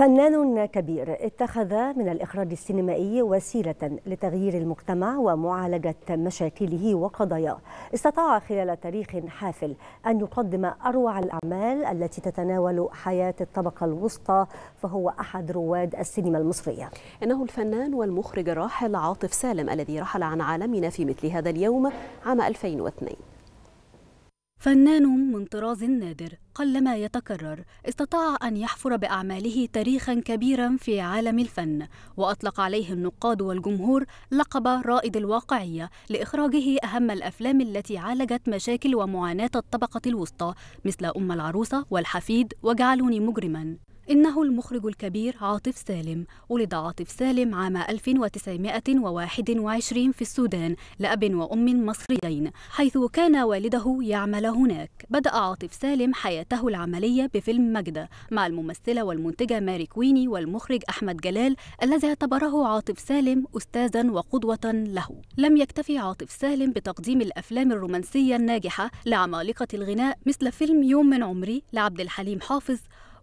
فنان كبير اتخذ من الإخراج السينمائي وسيلة لتغيير المجتمع ومعالجة مشاكله وقضاياه استطاع خلال تاريخ حافل أن يقدم أروع الأعمال التي تتناول حياة الطبقة الوسطى فهو أحد رواد السينما المصرية إنه الفنان والمخرج الراحل عاطف سالم الذي رحل عن عالمنا في مثل هذا اليوم عام 2002 فنان من طراز نادر قلما يتكرر استطاع ان يحفر باعماله تاريخا كبيرا في عالم الفن واطلق عليه النقاد والجمهور لقب رائد الواقعيه لاخراجه اهم الافلام التي عالجت مشاكل ومعاناه الطبقه الوسطى مثل ام العروسه والحفيد وجعلوني مجرما إنه المخرج الكبير عاطف سالم ولد عاطف سالم عام 1921 في السودان لأب وأم مصريين حيث كان والده يعمل هناك بدأ عاطف سالم حياته العملية بفيلم مجدة مع الممثلة والمنتجة ماري كويني والمخرج أحمد جلال الذي اعتبره عاطف سالم أستاذا وقدوة له لم يكتفي عاطف سالم بتقديم الأفلام الرومانسية الناجحة لعمالقة الغناء مثل فيلم يوم من عمري لعبد الحليم حافظ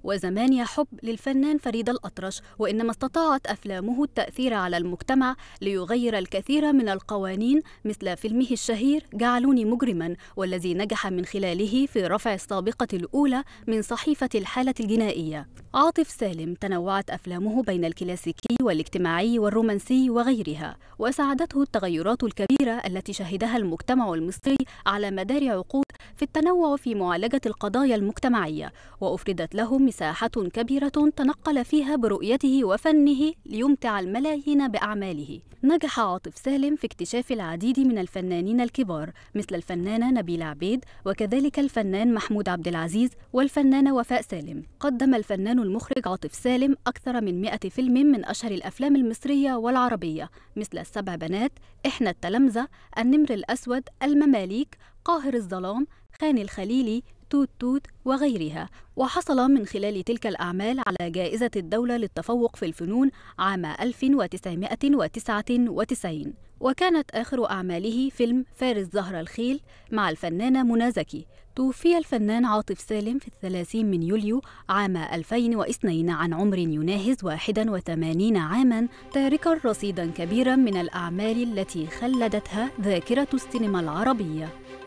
وزمان يا حب للفنان فريد الأطرش وإنما استطاعت أفلامه التأثير على المجتمع ليغير الكثير من القوانين مثل فيلمه الشهير جعلوني مجرما والذي نجح من خلاله في رفع السابقة الأولى من صحيفة الحالة الجنائية عاطف سالم تنوعت أفلامه بين الكلاسيكي والاجتماعي والرومانسي وغيرها وساعدته التغيرات الكبيرة التي شهدها المجتمع المصري على مدار عقود في التنوع في معالجة القضايا المجتمعية وأفردت له ساحة كبيرة تنقل فيها برؤيته وفنه ليمتع الملايين بأعماله نجح عاطف سالم في اكتشاف العديد من الفنانين الكبار مثل الفنانة نبيل عبيد وكذلك الفنان محمود عبد العزيز والفنانة وفاء سالم قدم الفنان المخرج عاطف سالم أكثر من 100 فيلم من أشهر الأفلام المصرية والعربية مثل السبع بنات إحنا التلامذة النمر الأسود المماليك قاهر الظلام خان الخليلي توت توت وغيرها وحصل من خلال تلك الأعمال على جائزة الدولة للتفوق في الفنون عام 1999 وكانت آخر أعماله فيلم فارس زهر الخيل مع الفنانة منى زكي توفي الفنان عاطف سالم في الثلاثين من يوليو عام 2002 عن عمر يناهز 81 عاما تاركا رصيدا كبيرا من الأعمال التي خلدتها ذاكرة السينما العربية